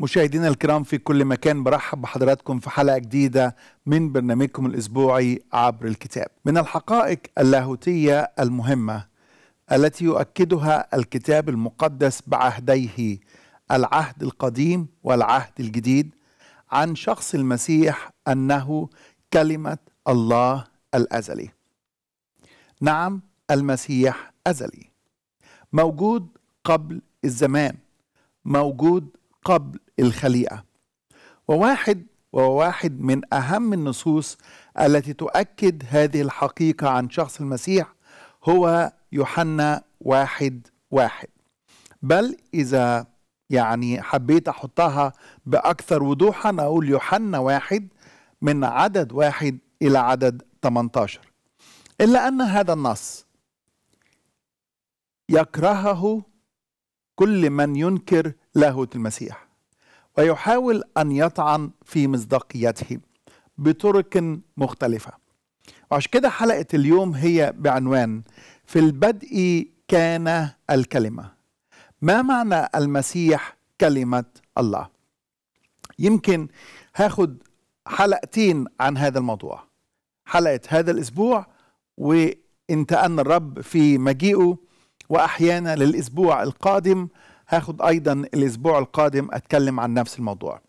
مشاهدينا الكرام في كل مكان برحب بحضراتكم في حلقة جديدة من برنامجكم الأسبوعي عبر الكتاب من الحقائق اللاهوتية المهمة التي يؤكدها الكتاب المقدس بعهديه العهد القديم والعهد الجديد عن شخص المسيح أنه كلمة الله الأزلي نعم المسيح أزلي موجود قبل الزمان موجود قبل الخليقة وواحد وواحد من أهم النصوص التي تؤكد هذه الحقيقة عن شخص المسيح هو يوحنا واحد واحد بل إذا يعني حبيت أحطها بأكثر وضوحا أقول يوحنا واحد من عدد واحد إلى عدد 18 إلا أن هذا النص يكرهه كل من ينكر لاهوت المسيح ويحاول أن يطعن في مصداقيته بطرق مختلفة وعشان كده حلقة اليوم هي بعنوان في البدء كان الكلمة ما معنى المسيح كلمة الله يمكن هاخد حلقتين عن هذا الموضوع حلقة هذا الأسبوع وانتقلنا الرب في مجيئه وأحيانا للأسبوع القادم هاخد ايضا الاسبوع القادم اتكلم عن نفس الموضوع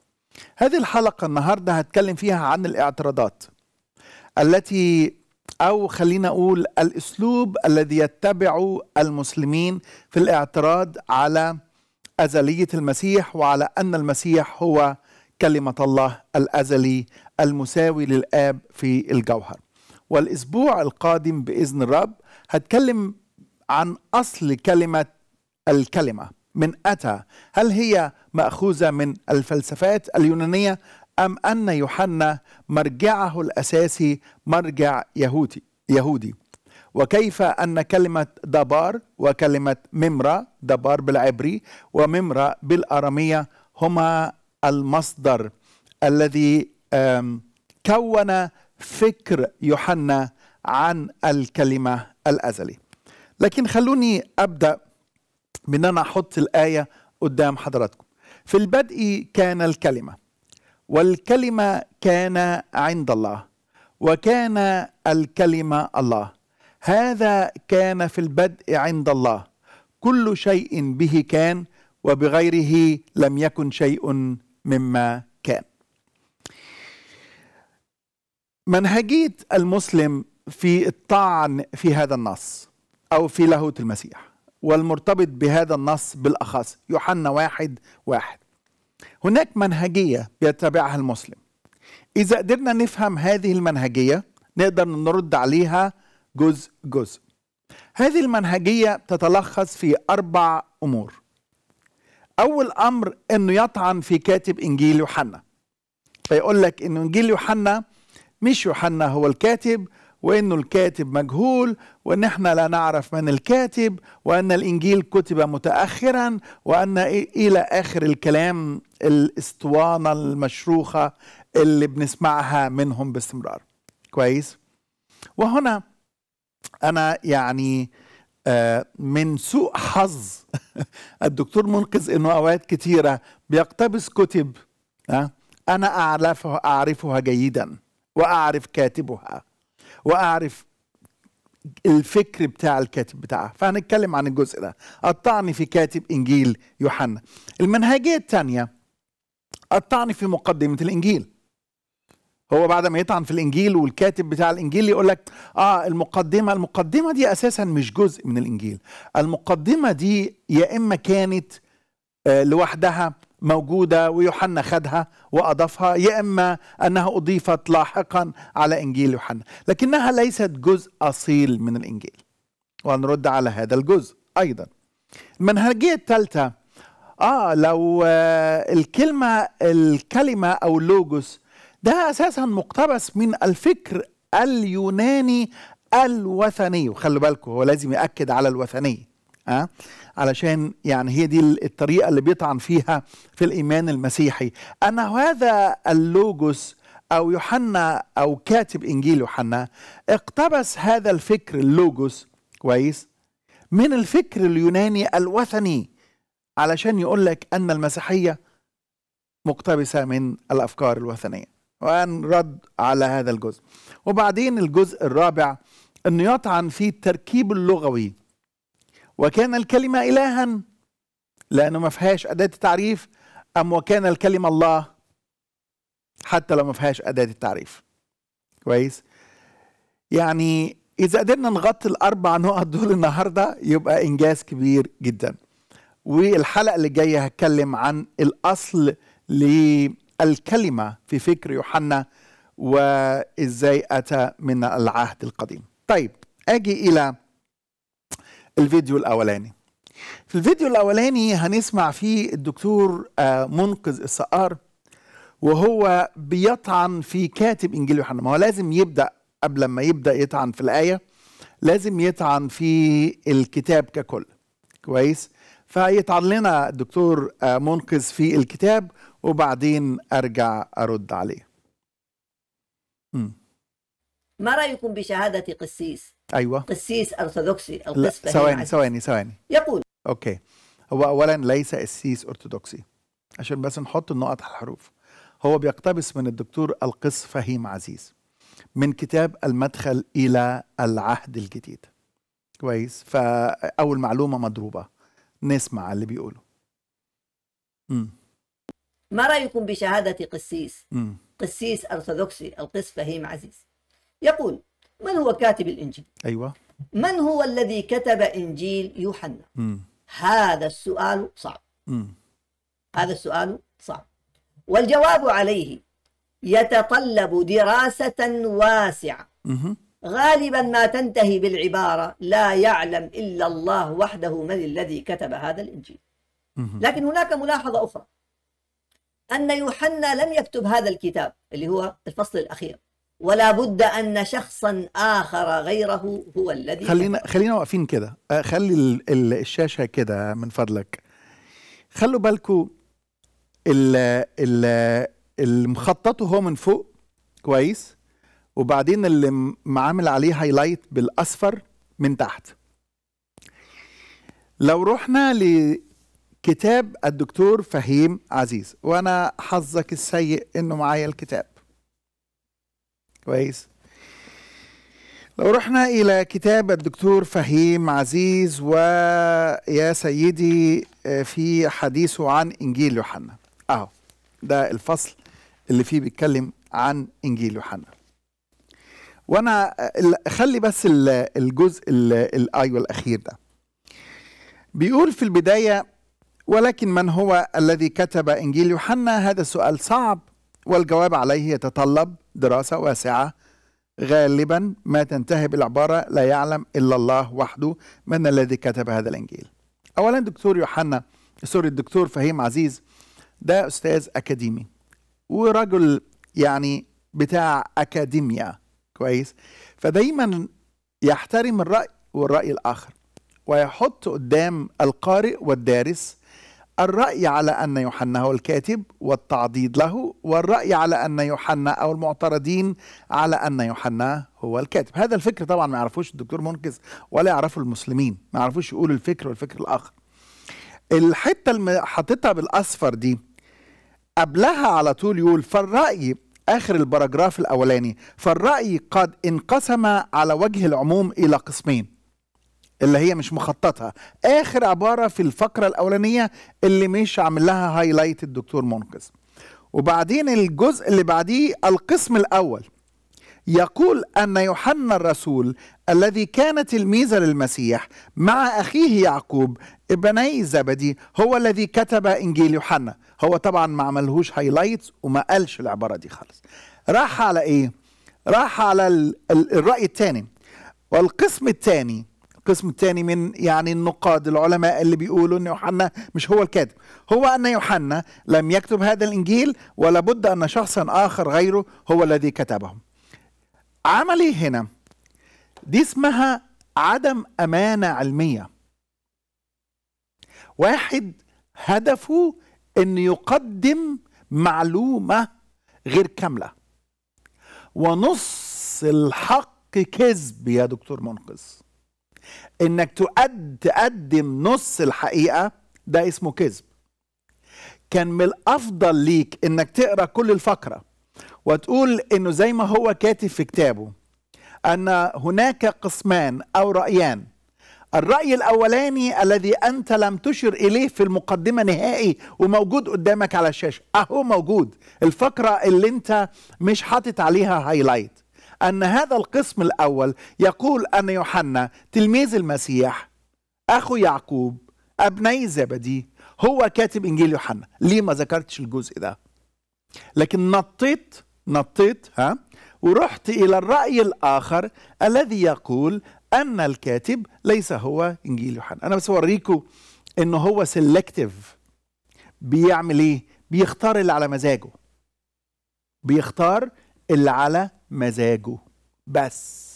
هذه الحلقه النهارده هتكلم فيها عن الاعتراضات التي او خلينا اقول الاسلوب الذي يتبعه المسلمين في الاعتراض على ازليه المسيح وعلى ان المسيح هو كلمه الله الازلي المساوي للاب في الجوهر والاسبوع القادم باذن الرب هتكلم عن اصل كلمه الكلمه من أتى هل هي مأخوذة من الفلسفات اليونانية أم أن يوحنا مرجعه الأساسي مرجع يهودي يهودي وكيف أن كلمة دبار وكلمة ممرة دبار بالعبري وممرة بالأرامية هما المصدر الذي كون فكر يوحنا عن الكلمة الأزلي لكن خلوني أبدأ بان انا احط الايه قدام حضراتكم في البدء كان الكلمه والكلمه كان عند الله وكان الكلمه الله هذا كان في البدء عند الله كل شيء به كان وبغيره لم يكن شيء مما كان منهجيه المسلم في الطعن في هذا النص او في لاهوت المسيح والمرتبط بهذا النص بالأخص يوحنا واحد واحد هناك منهجية بيتبعها المسلم إذا قدرنا نفهم هذه المنهجية نقدر نرد عليها جزء جزء هذه المنهجية تتلخص في أربع أمور أول أمر أنه يطعن في كاتب إنجيل يوحنا فيقول لك أن إنجيل يوحنا مش يوحنا هو الكاتب وانه الكاتب مجهول وان احنا لا نعرف من الكاتب وان الانجيل كتب متاخرا وان الى اخر الكلام الاسطوانه المشروخه اللي بنسمعها منهم باستمرار كويس وهنا انا يعني آه، من سوء حظ الدكتور منقذ انه اوقات كثيره بيقتبس كتب آه، انا اعرفها اعرفها جيدا واعرف كاتبها واعرف الفكر بتاع الكاتب بتاعها فهنتكلم عن الجزء ده الطعن في كاتب انجيل يوحنا المنهجيه الثانيه الطعن في مقدمه الانجيل هو بعد ما يطعن في الانجيل والكاتب بتاع الانجيل يقول لك اه المقدمه المقدمه دي اساسا مش جزء من الانجيل المقدمه دي يا اما كانت آه، لوحدها موجودة ويوحنا خدها وأضافها يا إما أنها أضيفت لاحقا على إنجيل يوحنا لكنها ليست جزء أصيل من الإنجيل ونرد على هذا الجزء أيضا المنهجية الثالثة آه لو آه، الكلمة الكلمة أو اللوجوس ده أساسا مقتبس من الفكر اليوناني الوثني وخلوا بالكم هو لازم يأكد على الوثنية أه؟ علشان يعني هي دي الطريقة اللي بيطعن فيها في الإيمان المسيحي أن هذا اللوجوس أو يوحنا أو كاتب إنجيل يوحنا اقتبس هذا الفكر اللوجوس كويس من الفكر اليوناني الوثني علشان يقول لك أن المسيحية مقتبسة من الأفكار الوثنية وأن رد على هذا الجزء وبعدين الجزء الرابع أنه يطعن في التركيب اللغوي وكان الكلمة إلها لأنه ما فيهاش أداة التعريف أم وكان الكلمة الله حتى لو ما فيهاش أداة التعريف كويس يعني إذا قدرنا نغطي الأربع نقط دول النهاردة يبقى إنجاز كبير جدا والحلقة اللي جاية هتكلم عن الأصل للكلمة في فكر يوحنا وإزاي أتى من العهد القديم طيب أجي إلى الفيديو الأولاني في الفيديو الأولاني هنسمع فيه الدكتور آه، منقذ السقار وهو بيطعن في كاتب إنجيل يوحنا ما هو لازم يبدأ قبل ما يبدأ يطعن في الآية لازم يطعن في الكتاب ككل كويس فيطعن لنا الدكتور آه، منقذ في الكتاب وبعدين أرجع أرد عليه م. ما رأيكم بشهادة قسيس؟ ايوه قسيس ارثوذكسي القسم ثواني ثواني ثواني يقول اوكي هو اولا ليس قسيس ارثوذكسي عشان بس نحط النقط على الحروف هو بيقتبس من الدكتور القس فهيم عزيز من كتاب المدخل الى العهد الجديد كويس فاول معلومه مضروبه نسمع اللي بيقوله امم ما رايكم بشهاده قسيس مم. قسيس ارثوذكسي القس فهيم عزيز يقول من هو كاتب الإنجيل؟ أيوة من هو الذي كتب إنجيل يوحنا؟ مم. هذا السؤال صعب مم. هذا السؤال صعب والجواب عليه يتطلب دراسة واسعة مم. غالبا ما تنتهي بالعبارة لا يعلم إلا الله وحده من الذي كتب هذا الإنجيل مم. لكن هناك ملاحظة أخرى أن يوحنا لم يكتب هذا الكتاب اللي هو الفصل الأخير ولا بد ان شخصا اخر غيره هو الذي خلينا خلينا واقفين كده آه، خلي الشاشه كده من فضلك خلوا بالكوا المخططه هو من فوق كويس وبعدين اللي معامل عليه هايلايت بالاصفر من تحت لو رحنا لكتاب الدكتور فهيم عزيز وانا حظك السيء انه معايا الكتاب كويس لو رحنا إلى كتاب الدكتور فهيم عزيز ويا سيدي آه، في حديثه عن إنجيل يوحنا أهو ده الفصل اللي فيه بيتكلم عن إنجيل يوحنا وأنا خلي بس الجزء الآي أيوة، والأخير ده بيقول في البداية ولكن من هو الذي كتب إنجيل يوحنا هذا سؤال صعب والجواب عليه يتطلب دراسة واسعة غالبا ما تنتهي بالعبارة لا يعلم إلا الله وحده من الذي كتب هذا الإنجيل أولا دكتور يوحنا سوري الدكتور فهيم عزيز ده أستاذ أكاديمي ورجل يعني بتاع أكاديميا كويس فدايما يحترم الرأي والرأي الآخر ويحط قدام القارئ والدارس الرأي على أن يوحنا هو الكاتب والتعضيد له والرأي على أن يوحنا أو المعترضين على أن يوحنا هو الكاتب هذا الفكر طبعا ما يعرفوش الدكتور منكس ولا يعرفه المسلمين ما يعرفوش يقولوا الفكر والفكر الآخر الحتة اللي حطيتها بالأصفر دي قبلها على طول يقول فالرأي آخر البراجراف الأولاني فالرأي قد انقسم على وجه العموم إلى قسمين اللي هي مش مخططها اخر عباره في الفقره الاولانيه اللي مش عامل لها هايلايت الدكتور منقذ وبعدين الجزء اللي بعديه القسم الاول يقول ان يوحنا الرسول الذي كان تلميذا للمسيح مع اخيه يعقوب ابني زبدي هو الذي كتب انجيل يوحنا هو طبعا ما عملهوش هايلايت وما قالش العباره دي خالص راح على ايه راح على الراي الثاني والقسم الثاني القسم الثاني من يعني النقاد العلماء اللي بيقولوا ان يوحنا مش هو الكاتب هو ان يوحنا لم يكتب هذا الانجيل ولا بد ان شخصا اخر غيره هو الذي كتبه عمل ايه هنا دي اسمها عدم امانه علميه واحد هدفه ان يقدم معلومه غير كامله ونص الحق كذب يا دكتور منقذ انك تقدم نص الحقيقه ده اسمه كذب كان من الافضل ليك انك تقرا كل الفقره وتقول انه زي ما هو كاتب في كتابه ان هناك قسمان او رايان الراي الاولاني الذي انت لم تشر اليه في المقدمه نهائي وموجود قدامك على الشاشه اهو موجود الفقره اللي انت مش حاطط عليها هايلايت أن هذا القسم الأول يقول أن يوحنا تلميذ المسيح أخو يعقوب أبني زبدي هو كاتب إنجيل يوحنا ليه ما ذكرتش الجزء ده لكن نطيت نطيت ها ورحت إلى الرأي الآخر الذي يقول أن الكاتب ليس هو إنجيل يوحنا أنا بس أوريكم إن هو سيلكتيف بيعمل إيه؟ بيختار اللي على مزاجه بيختار اللي على مزاجه بس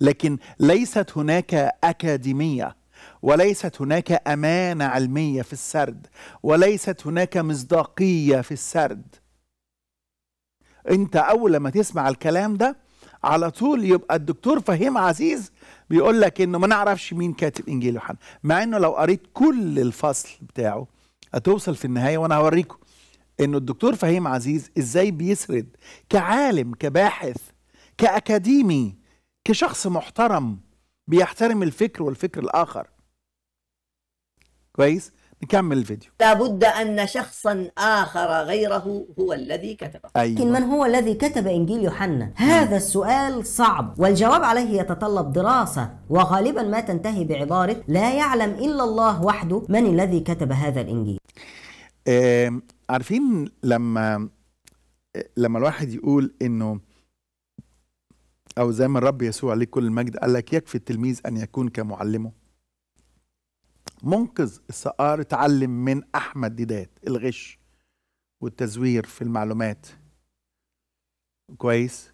لكن ليست هناك اكاديميه وليست هناك امانه علميه في السرد وليست هناك مصداقيه في السرد انت اول لما تسمع الكلام ده على طول يبقى الدكتور فهيم عزيز بيقول لك انه ما نعرفش مين كاتب انجيل يوحنا مع انه لو قريت كل الفصل بتاعه هتوصل في النهايه وانا هوريكم انه الدكتور فهيم عزيز ازاي بيسرد كعالم كباحث كاكاديمي كشخص محترم بيحترم الفكر والفكر الاخر كويس نكمل الفيديو لابد أن شخصا آخر غيره هو الذي كتب أيوة. لكن من هو الذي كتب إنجيل يوحنا؟ هذا السؤال صعب والجواب عليه يتطلب دراسة وغالبا ما تنتهي بعبارة لا يعلم إلا الله وحده من الذي كتب هذا الإنجيل عارفين لما لما الواحد يقول انه او زي ما الرب يسوع عليه كل المجد قال لك يكفي التلميذ ان يكون كمعلمه منقذ السقار اتعلم من احمد ديدات الغش والتزوير في المعلومات كويس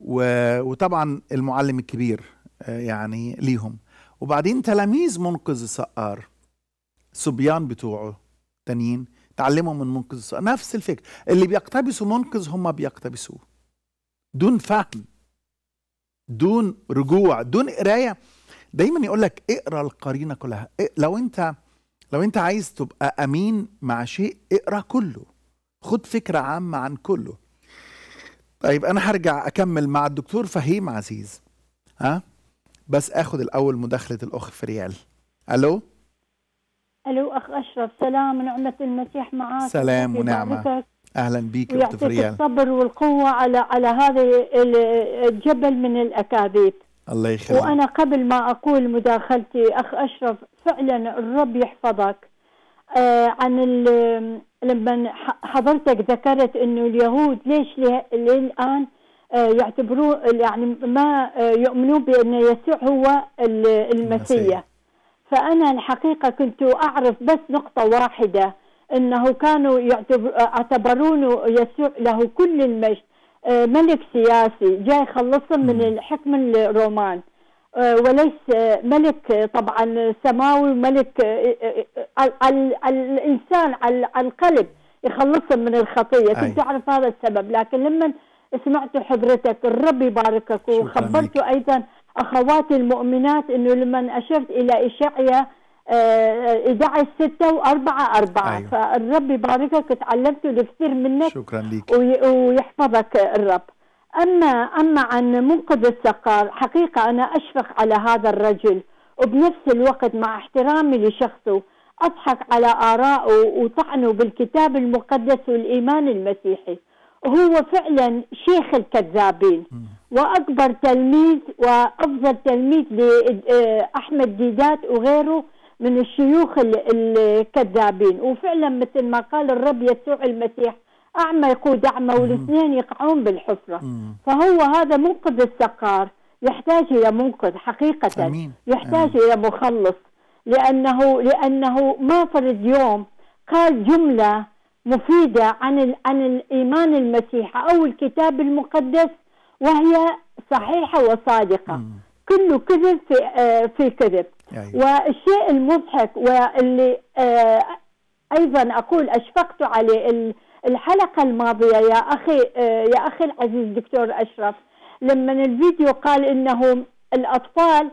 و... وطبعا المعلم الكبير آه، يعني ليهم وبعدين تلاميذ منقذ السقار صبيان بتوعه تانيين تعلموا من منقذ السؤال. نفس الفكرة اللي بيقتبسوا منقذ هم بيقتبسوه دون فهم دون رجوع دون قراية دايما يقول لك اقرا القرينة كلها لو انت لو انت عايز تبقى امين مع شيء اقرا كله خد فكرة عامة عن كله طيب انا هرجع اكمل مع الدكتور فهيم عزيز ها بس اخد الاول مداخلة الاخ فريال الو الو اخ اشرف سلام ونعمه المسيح معك سلام ونعمه اهلا بيك ويعطيك الصبر والقوه على على هذا الجبل من الاكاذيب الله يخليك وانا قبل ما اقول مداخلتي اخ اشرف فعلا الرب يحفظك آه عن لما حضرتك ذكرت انه اليهود ليش للان آه يعتبروه يعني ما آه، يؤمنون بان يسوع هو المسيح فأنا الحقيقة كنت أعرف بس نقطة واحدة أنه كانوا يعتبرون يسوع له كل المجد آه، ملك سياسي جاي يخلصهم من الحكم الرومان آه، وليس ملك طبعا سماوي ملك آه، الانسان على القلب يخلصهم من الخطيه كنت اعرف هذا السبب لكن لما سمعت حضرتك الرب يباركك وخبرته ايضا اخواتي المؤمنات انه لما اشرت الى اشعيا 11 6 و4 4 أيوه. فالرب يباركك تعلمت الكثير منك شكرا لك ويحفظك الرب اما اما عن منقذ السقار حقيقه انا اشفق على هذا الرجل وبنفس الوقت مع احترامي لشخصه اضحك على ارائه وطعنه بالكتاب المقدس والايمان المسيحي وهو فعلا شيخ الكذابين واكبر تلميذ وافضل تلميذ لاحمد ديدات وغيره من الشيوخ الكذابين وفعلا مثل ما قال الرب يسوع المسيح اعمى يقود اعمى والاثنين يقعون بالحفره فهو هذا منقذ السقار يحتاج الى منقذ حقيقه أمين. يحتاج أمين. الى مخلص لانه لانه ما فرد يوم قال جمله مفيده عن عن الايمان المسيحي او الكتاب المقدس وهي صحيحه وصادقه مم. كله كذب في آه، في كذب أيوة. والشيء المضحك واللي آه، ايضا اقول اشفقت عليه الحلقه الماضيه يا اخي آه، يا اخي العزيز دكتور اشرف لما الفيديو قال انه الاطفال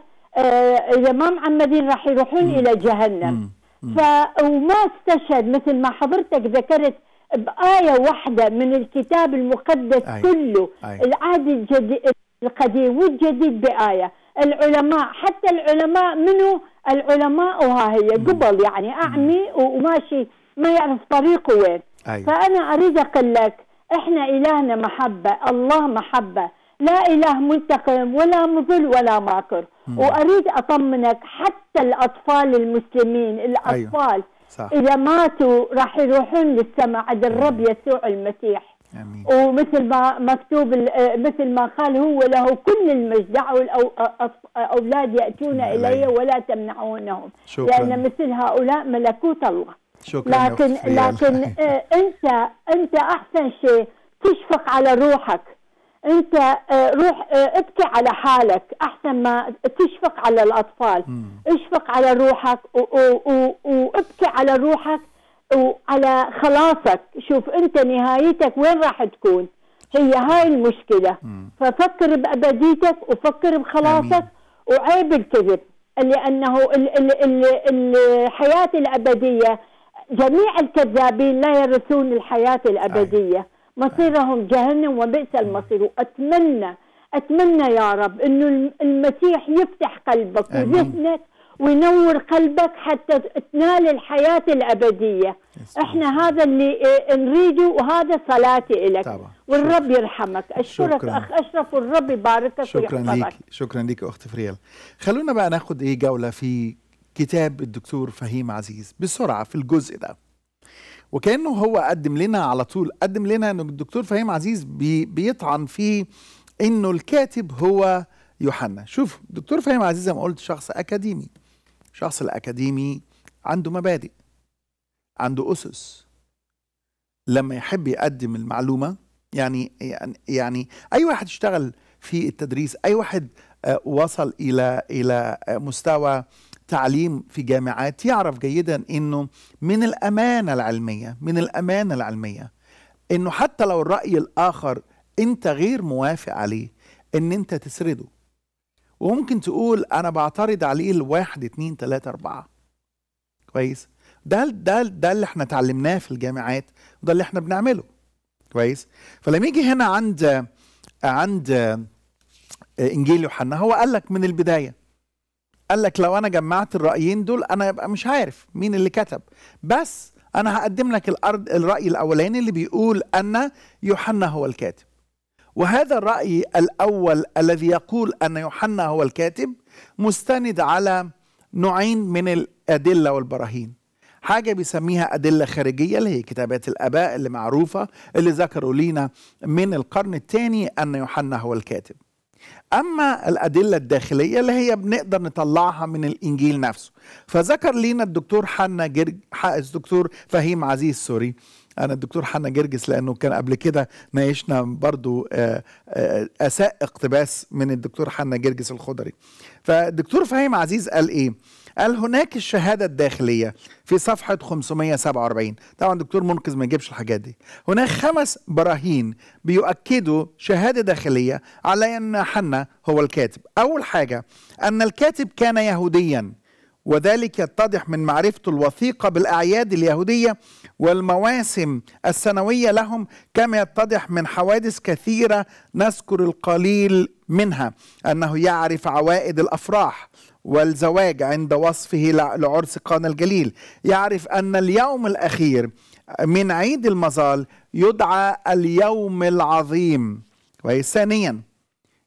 اذا ما معمدين راح يروحون الى جهنم ف وما استشهد مثل ما حضرتك ذكرت بآية واحدة من الكتاب المقدس أي. كله أي. العهد الجديد القديم والجديد بآية العلماء حتى العلماء منو العلماء وها هي قبل يعني أعمي وماشي ما يعرف طريقه وين أي. فأنا أريد أقول لك إحنا إلهنا محبة الله محبة لا إله منتقم ولا مضل ولا ماكر مم. وأريد أطمنك حتى الأطفال المسلمين أيوه. الأطفال أيوه. صح. اذا ماتوا راح يروحون للسماء عند الرب يسوع المسيح امين ومثل ما مكتوب آه، مثل ما قال هو له كل المجد دعوا الاولاد آه، آه، ياتون الي ولا تمنعونهم شكرا. لان مثل هؤلاء ملكوت الله شكرا لكن لكن انت انت احسن شيء تشفق على روحك انت آه، روح آه، ابكي على حالك احسن ما تشفق على الاطفال مم. اشفق على روحك وابكي على روحك وعلى خلاصك شوف انت نهايتك وين راح تكون هي هاي المشكلة مم. ففكر بأبديتك وفكر بخلاصك أمين. وعيب الكذب لأنه ال ال ال الحياة الأبدية جميع الكذابين لا يرثون الحياة الأبدية أي. أيوة. مصيرهم جهنم وبئس المصير واتمنى اتمنى يا رب انه المسيح يفتح قلبك وذهنك وينور قلبك حتى تنال الحياة الأبدية احنا هذا اللي إيه، نريده وهذا صلاتي لك طبعا. والرب يرحمك أشكرك شكرا. أخ أشرف والرب يباركك شكرا لك شكرا لك أخت فريال خلونا بقى ناخد إيه جولة في كتاب الدكتور فهيم عزيز بسرعة في الجزء ده وكانه هو قدم لنا على طول قدم لنا ان الدكتور فهيم عزيز بي بيطعن في انه الكاتب هو يوحنا شوف دكتور فهيم عزيز زي ما قلت شخص اكاديمي شخص الاكاديمي عنده مبادئ عنده اسس لما يحب يقدم المعلومه يعني يعني, يعني اي واحد اشتغل في التدريس اي واحد آه، وصل الى الى آه، مستوى تعليم في جامعات يعرف جيدا انه من الامانه العلميه من الامانه العلميه انه حتى لو الراي الاخر انت غير موافق عليه ان انت تسرده وممكن تقول انا بعترض عليه الواحد اتنين تلاتة اربعة كويس ده ده ده اللي احنا اتعلمناه في الجامعات وده اللي احنا بنعمله كويس فلما يجي هنا عند عند انجيل يوحنا هو قال لك من البدايه قال لك لو انا جمعت الرايين دول انا يبقى مش عارف مين اللي كتب بس انا هقدم لك الارض الراي الاولاني اللي بيقول ان يوحنا هو الكاتب وهذا الراي الاول الذي يقول ان يوحنا هو الكاتب مستند على نوعين من الادله والبراهين حاجة بيسميها أدلة خارجية اللي هي كتابات الآباء اللي معروفة اللي ذكروا لينا من القرن الثاني أن يوحنا هو الكاتب اما الادله الداخليه اللي هي بنقدر نطلعها من الانجيل نفسه فذكر لينا الدكتور حنا جرج الدكتور فهيم عزيز سوري انا الدكتور حنا جرجس لانه كان قبل كده ناقشنا برضو آه، آه، اساء اقتباس من الدكتور حنا جرجس الخضري فالدكتور فهيم عزيز قال ايه قال هناك الشهادة الداخلية في صفحة 547 طبعا دكتور منقذ ما يجيبش الحاجات دي هناك خمس براهين بيؤكدوا شهادة داخلية على أن حنا هو الكاتب أول حاجة أن الكاتب كان يهوديا وذلك يتضح من معرفته الوثيقة بالأعياد اليهودية والمواسم السنوية لهم كما يتضح من حوادث كثيرة نذكر القليل منها أنه يعرف عوائد الأفراح والزواج عند وصفه لعرس قانا الجليل يعرف أن اليوم الأخير من عيد المظال يدعى اليوم العظيم كويس ثانيا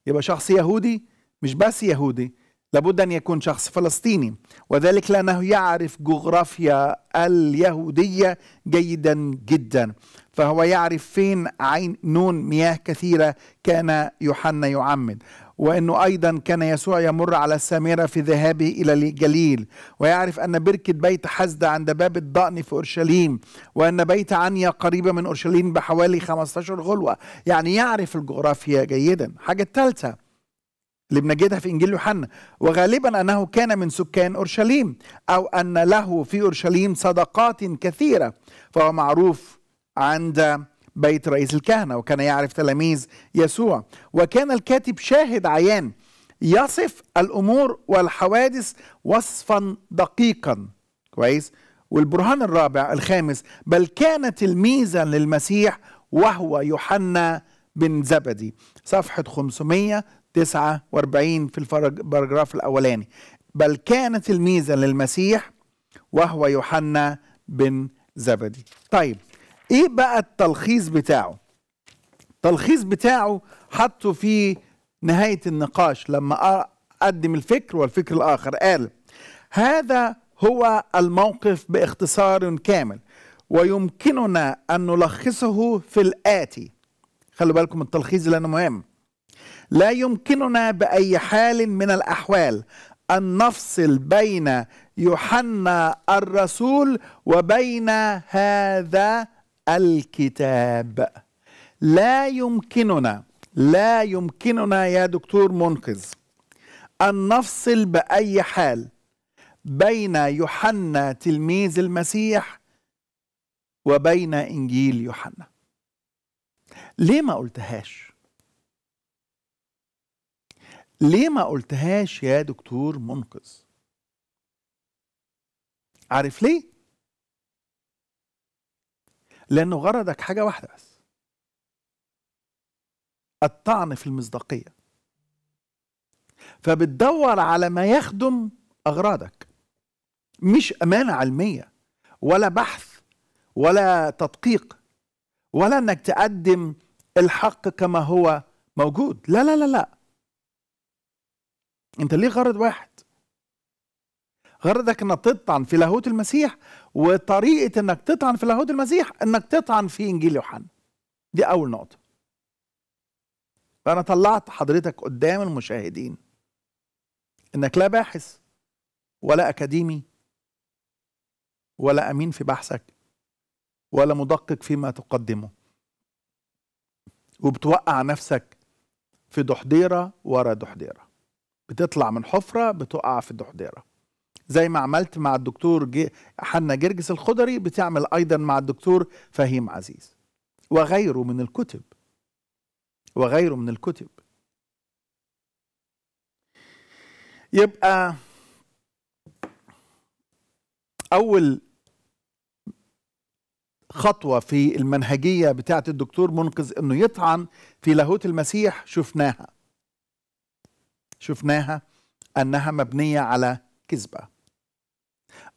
يبقى شخص يهودي مش بس يهودي لابد أن يكون شخص فلسطيني وذلك لأنه يعرف جغرافيا اليهودية جيدا جدا فهو يعرف فين عين نون مياه كثيرة كان يوحنا يعمد وأنه أيضا كان يسوع يمر على السامرة في ذهابه إلى الجليل ويعرف أن بركة بيت حزدة عند باب الضأن في أورشليم وأن بيت عنيا قريبة من أورشليم بحوالي 15 غلوة يعني يعرف الجغرافيا جيدا حاجة الثالثة اللي بنجدها في انجيل يوحنا وغالبا انه كان من سكان اورشليم او ان له في اورشليم صدقات كثيره فهو معروف عند بيت رئيس الكهنة وكان يعرف تلاميذ يسوع وكان الكاتب شاهد عيان يصف الأمور والحوادث وصفا دقيقا كويس والبرهان الرابع الخامس بل كان تلميذا للمسيح وهو يوحنا بن زبدي صفحة 549 في البراجراف الأولاني بل كان تلميذا للمسيح وهو يوحنا بن زبدي طيب ايه بقى التلخيص بتاعه التلخيص بتاعه حطه في نهاية النقاش لما قدم الفكر والفكر الآخر قال هذا هو الموقف باختصار كامل ويمكننا أن نلخصه في الآتي خلوا بالكم التلخيص لأنه مهم لا يمكننا بأي حال من الأحوال أن نفصل بين يوحنا الرسول وبين هذا الكتاب لا يمكننا لا يمكننا يا دكتور منقذ أن نفصل بأي حال بين يوحنا تلميذ المسيح وبين إنجيل يوحنا ليه ما قلتهاش ليه ما قلتهاش يا دكتور منقذ عارف ليه لأنه غرضك حاجة واحدة بس الطعن في المصداقية فبتدور على ما يخدم أغراضك مش أمانة علمية ولا بحث ولا تدقيق ولا أنك تقدم الحق كما هو موجود لا لا لا لا أنت ليه غرض واحد غرضك أنك تطعن في لاهوت المسيح وطريقه انك تطعن في اليهود المسيح انك تطعن في انجيل يوحنا دي اول نقطه فانا طلعت حضرتك قدام المشاهدين انك لا باحث ولا اكاديمي ولا امين في بحثك ولا مدقق فيما تقدمه وبتوقع نفسك في دحديرة ورا دحديرة بتطلع من حفره بتقع في الدحديره زي ما عملت مع الدكتور حنا جرجس الخضري بتعمل أيضا مع الدكتور فهيم عزيز وغيره من الكتب وغيره من الكتب يبقى أول خطوة في المنهجية بتاعة الدكتور منقذ أنه يطعن في لاهوت المسيح شفناها شفناها أنها مبنية على كذبة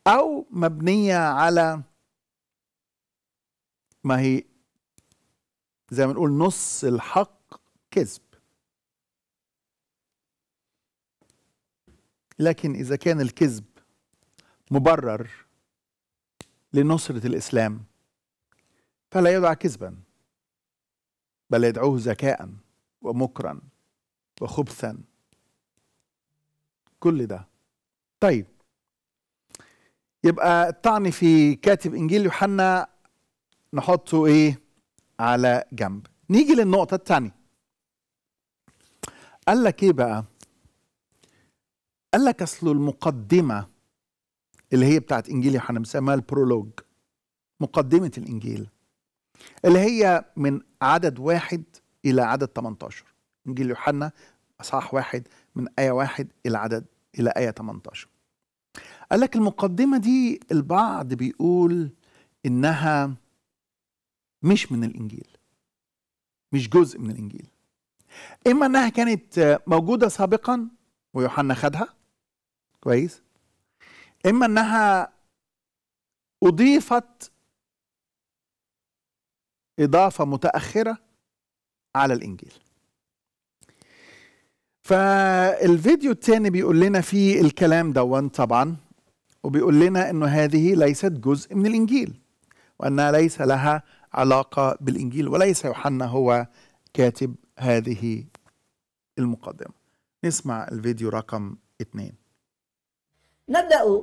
أو مبنية على ما هي زي ما نقول نص الحق كذب لكن إذا كان الكذب مبرر لنصرة الإسلام فلا يدعى كذبا بل يدعوه ذكاء ومكرا وخبثا كل ده طيب يبقى الطعن في كاتب انجيل يوحنا نحطه ايه على جنب نيجي للنقطه الثانيه قال لك ايه بقى قال لك اصل المقدمه اللي هي بتاعت انجيل يوحنا بنسميها البرولوج مقدمه الانجيل اللي هي من عدد واحد الى عدد 18 انجيل يوحنا اصحاح واحد من ايه واحد الى عدد الى ايه 18 قال لك المقدمة دي البعض بيقول إنها مش من الإنجيل مش جزء من الإنجيل إما إنها كانت موجودة سابقا ويوحنا خدها كويس إما إنها أضيفت إضافة متأخرة على الإنجيل فالفيديو الثاني بيقول لنا فيه الكلام دون طبعا وبيقول لنا انه هذه ليست جزء من الانجيل وانها ليس لها علاقه بالانجيل وليس يوحنا هو كاتب هذه المقدمه نسمع الفيديو رقم اثنين نبدا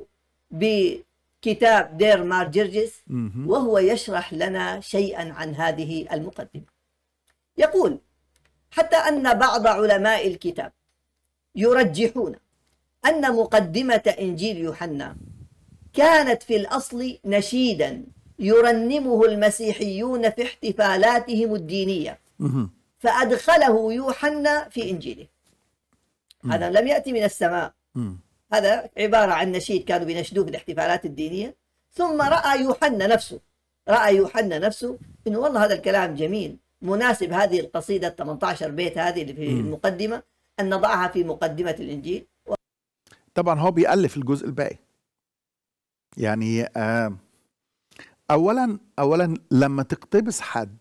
بكتاب دير مار جرجس وهو يشرح لنا شيئا عن هذه المقدمه يقول حتى أن بعض علماء الكتاب يرجحون أن مقدمة إنجيل يوحنا كانت في الأصل نشيدا يرنمه المسيحيون في احتفالاتهم الدينية فأدخله يوحنا في إنجيله هذا لم يأتي من السماء هذا عبارة عن نشيد كانوا بينشدوه في الاحتفالات الدينية ثم رأى يوحنا نفسه رأى يوحنا نفسه إنه والله هذا الكلام جميل مناسب هذه القصيدة 18 بيت هذه اللي في م. المقدمة أن نضعها في مقدمة الإنجيل و... طبعا هو بيألف الجزء الباقي يعني أولا أولا لما تقتبس حد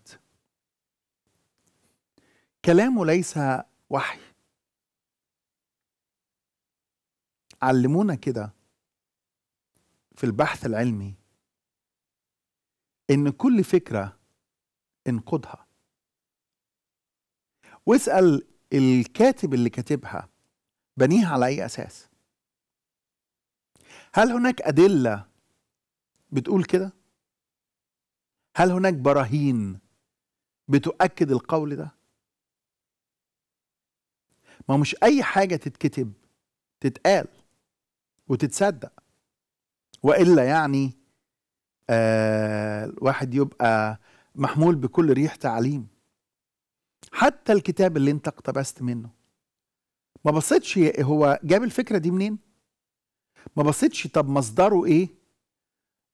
كلامه ليس وحي علمونا كده في البحث العلمي ان كل فكره انقضها واسال الكاتب اللي كاتبها بنيها على اي اساس هل هناك ادله بتقول كده هل هناك براهين بتؤكد القول ده ما مش اي حاجه تتكتب تتقال وتتصدق والا يعني آه الواحد يبقى محمول بكل ريح تعليم حتى الكتاب اللي انت اقتبست منه ما بصيتش هو جاب الفكره دي منين ما بصيتش طب مصدره ايه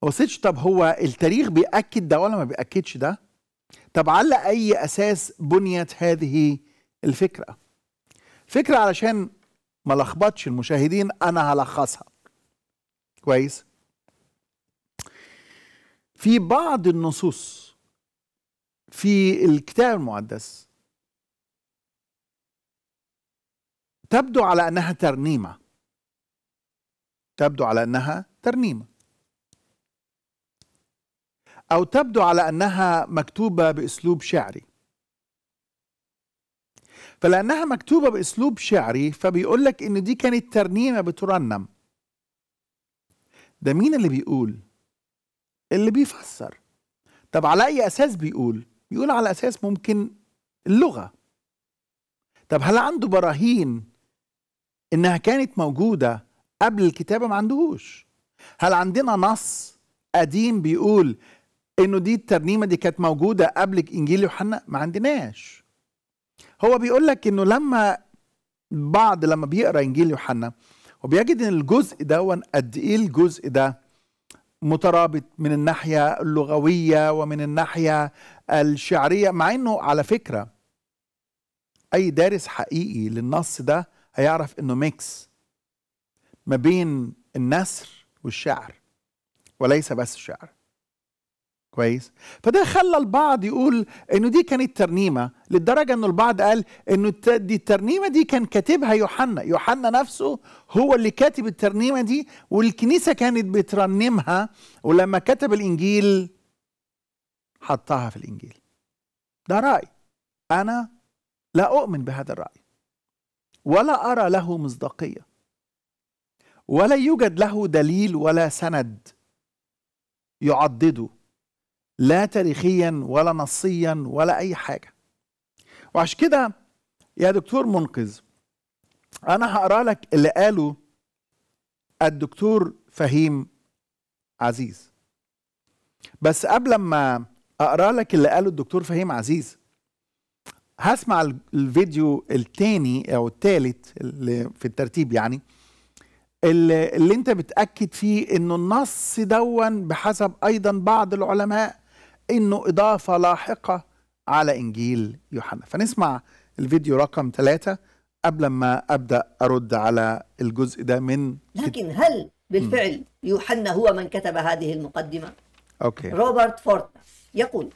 ما بصيتش طب هو التاريخ بياكد ده ولا ما بياكدش ده طب على اي اساس بنيت هذه الفكره فكره علشان ما لخبطش المشاهدين انا هلخصها كويس في بعض النصوص في الكتاب المقدس تبدو على انها ترنيمه تبدو على انها ترنيمه او تبدو على انها مكتوبه باسلوب شعري فلانها مكتوبه باسلوب شعري فبيقول لك ان دي كانت ترنيمه بترنم ده مين اللي بيقول اللي بيفسر طب على اي اساس بيقول بيقول على اساس ممكن اللغه طب هل عنده براهين انها كانت موجوده قبل الكتابه ما عندهوش هل عندنا نص قديم بيقول انه دي الترنيمه دي كانت موجوده قبل انجيل يوحنا ما عندناش هو بيقول لك انه لما بعض لما بيقرا انجيل يوحنا وبيجد ان الجزء ده قد ايه الجزء ده مترابط من الناحيه اللغويه ومن الناحيه الشعريه مع انه على فكره اي دارس حقيقي للنص ده هيعرف انه ميكس ما بين النثر والشعر وليس بس الشعر كويس فده خلى البعض يقول انه دي كانت ترنيمه لدرجه انه البعض قال انه دي الترنيمه دي كان كاتبها يوحنا يوحنا نفسه هو اللي كاتب الترنيمه دي والكنيسه كانت بترنمها ولما كتب الانجيل حطها في الانجيل ده راي انا لا اؤمن بهذا الراي ولا أرى له مصداقية ولا يوجد له دليل ولا سند يعضده لا تاريخيا ولا نصيا ولا أي حاجة وعشان كده يا دكتور منقذ أنا هقرأ لك اللي قاله الدكتور فهيم عزيز بس قبل ما أقرأ لك اللي قاله الدكتور فهيم عزيز هسمع الفيديو الثاني او الثالث اللي في الترتيب يعني اللي, اللي انت بتاكد فيه انه النص دون بحسب ايضا بعض العلماء انه اضافه لاحقه على انجيل يوحنا فنسمع الفيديو رقم ثلاثة قبل ما ابدا ارد على الجزء ده من لكن هل بالفعل يوحنا هو من كتب هذه المقدمه؟ اوكي روبرت فورتنر يقول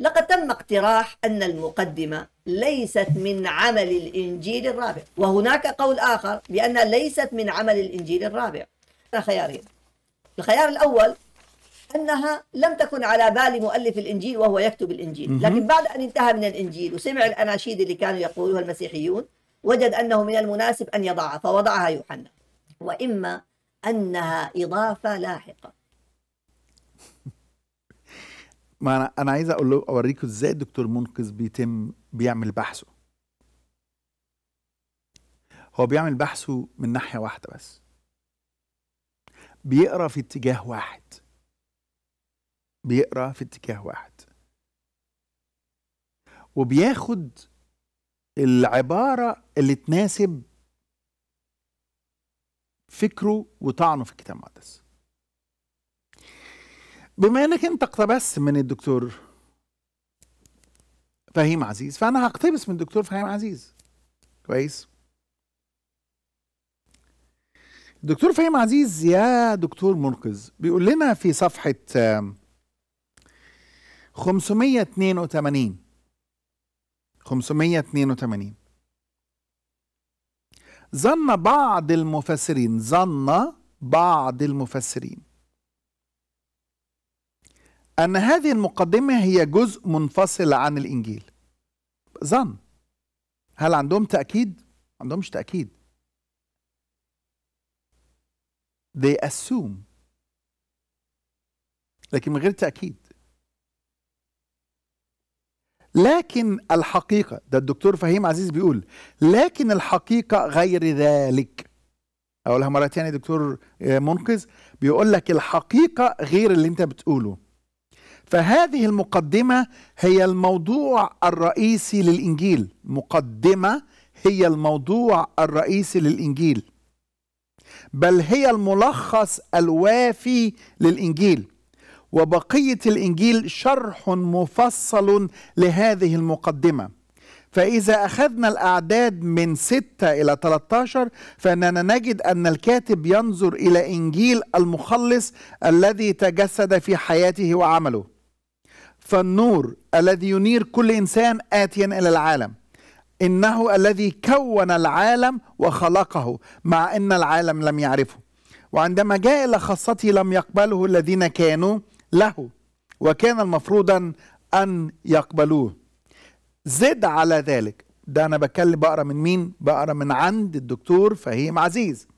لقد تم اقتراح أن المقدمة ليست من عمل الإنجيل الرابع وهناك قول آخر بأنها ليست من عمل الإنجيل الرابع خيارين الخيار الأول أنها لم تكن على بال مؤلف الإنجيل وهو يكتب الإنجيل لكن بعد أن انتهى من الإنجيل وسمع الأناشيد اللي كانوا يقولها المسيحيون وجد أنه من المناسب أن يضعها فوضعها يوحنا وإما أنها إضافة لاحقة ما انا انا عايز اقول له اوريكم ازاي الدكتور منقذ بيتم بيعمل بحثه هو بيعمل بحثه من ناحيه واحده بس بيقرا في اتجاه واحد بيقرا في اتجاه واحد وبياخد العباره اللي تناسب فكره وطعنه في الكتاب المقدس بما انك انت اقتبست من الدكتور فهيم عزيز فانا هقتبس من الدكتور فهيم عزيز كويس الدكتور فهيم عزيز يا دكتور منقذ بيقول لنا في صفحة 582 582 ظن بعض المفسرين ظن بعض المفسرين أن هذه المقدمة هي جزء منفصل عن الإنجيل ظن هل عندهم تأكيد؟ عندهمش تأكيد they assume لكن من غير تأكيد لكن الحقيقة ده الدكتور فهيم عزيز بيقول لكن الحقيقة غير ذلك أقولها مرة تانية دكتور آه، منقذ بيقول لك الحقيقة غير اللي أنت بتقوله فهذه المقدمة هي الموضوع الرئيسي للإنجيل مقدمة هي الموضوع الرئيسي للإنجيل بل هي الملخص الوافي للإنجيل وبقية الإنجيل شرح مفصل لهذه المقدمة فإذا أخذنا الأعداد من 6 إلى 13 فإننا نجد أن الكاتب ينظر إلى إنجيل المخلص الذي تجسد في حياته وعمله فالنور الذي ينير كل انسان اتيا الى العالم انه الذي كون العالم وخلقه مع ان العالم لم يعرفه وعندما جاء الى خاصته لم يقبله الذين كانوا له وكان المفروض ان يقبلوه زد على ذلك ده انا بتكلم بقرا من مين بقرا من عند الدكتور فهيم عزيز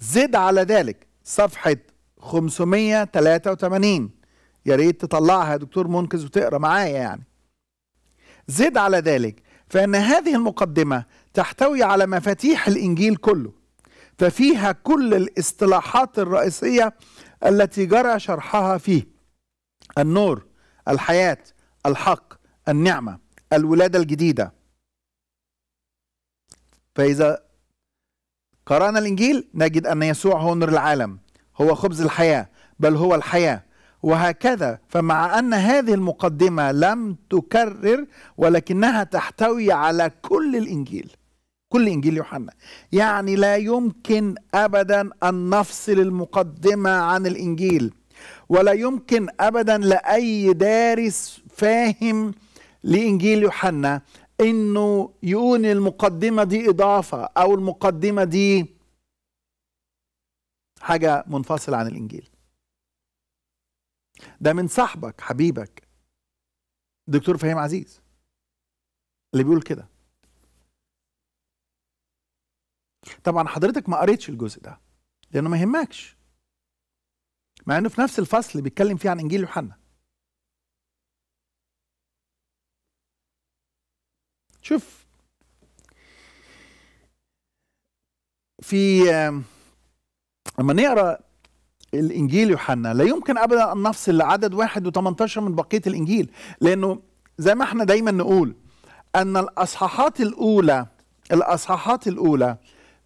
زد على ذلك صفحه 583 يا ريت تطلعها يا دكتور منقذ وتقرا معايا يعني زد على ذلك فان هذه المقدمه تحتوي على مفاتيح الانجيل كله ففيها كل الاصطلاحات الرئيسيه التي جرى شرحها فيه النور الحياه الحق النعمه الولاده الجديده فاذا قرانا الانجيل نجد ان يسوع هو نور العالم هو خبز الحياه بل هو الحياه وهكذا فمع أن هذه المقدمة لم تكرر ولكنها تحتوي على كل الإنجيل كل إنجيل يوحنا يعني لا يمكن أبدا أن نفصل المقدمة عن الإنجيل ولا يمكن أبدا لأي دارس فاهم لإنجيل يوحنا انه يقول المقدمه دي اضافه او المقدمه دي حاجه منفصله عن الانجيل ده من صاحبك حبيبك دكتور فهيم عزيز اللي بيقول كده طبعا حضرتك ما قريتش الجزء ده لانه ما يهمكش مع انه في نفس الفصل بيتكلم فيه عن انجيل يوحنا شوف في لما نقرا الانجيل يوحنا لا يمكن ابدا ان نفصل لعدد واحد و18 من بقيه الانجيل لانه زي ما احنا دايما نقول ان الاصحاحات الاولى الاصحاحات الاولى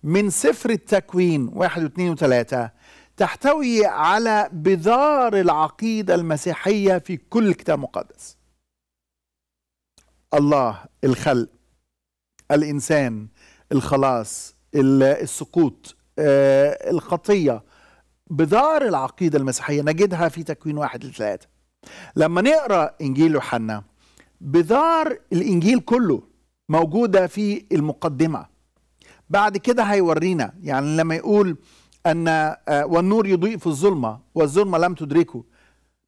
من سفر التكوين واحد واثنين وثلاثه تحتوي على بذار العقيده المسيحيه في كل كتاب مقدس. الله الخلق الانسان الخلاص السقوط آه، الخطيه بذار العقيدة المسيحية نجدها في تكوين واحد لثلاثة لما نقرأ إنجيل يوحنا بذار الإنجيل كله موجودة في المقدمة بعد كده هيورينا يعني لما يقول أن آه، والنور يضيء في الظلمة والظلمة لم تدركه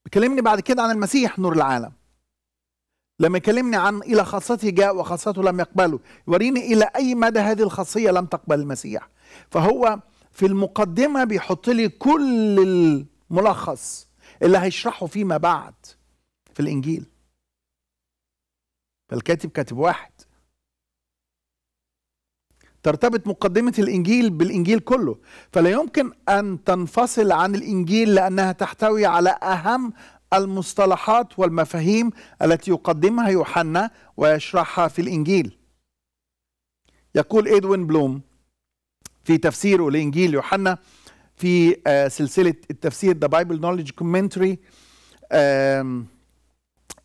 بكلمني بعد كده عن المسيح نور العالم لما يكلمني عن إلى خاصته جاء وخاصته لم يقبله يوريني إلى أي مدى هذه الخاصية لم تقبل المسيح فهو في المقدمة بيحط لي كل الملخص اللي هيشرحه فيما بعد في الإنجيل فالكاتب كاتب واحد ترتبط مقدمة الإنجيل بالإنجيل كله فلا يمكن أن تنفصل عن الإنجيل لأنها تحتوي على أهم المصطلحات والمفاهيم التي يقدمها يوحنا ويشرحها في الإنجيل يقول إدوين بلوم في تفسيره لإنجيل يوحنا في آه، سلسلة التفسير ذا بايبل نولج كومنتري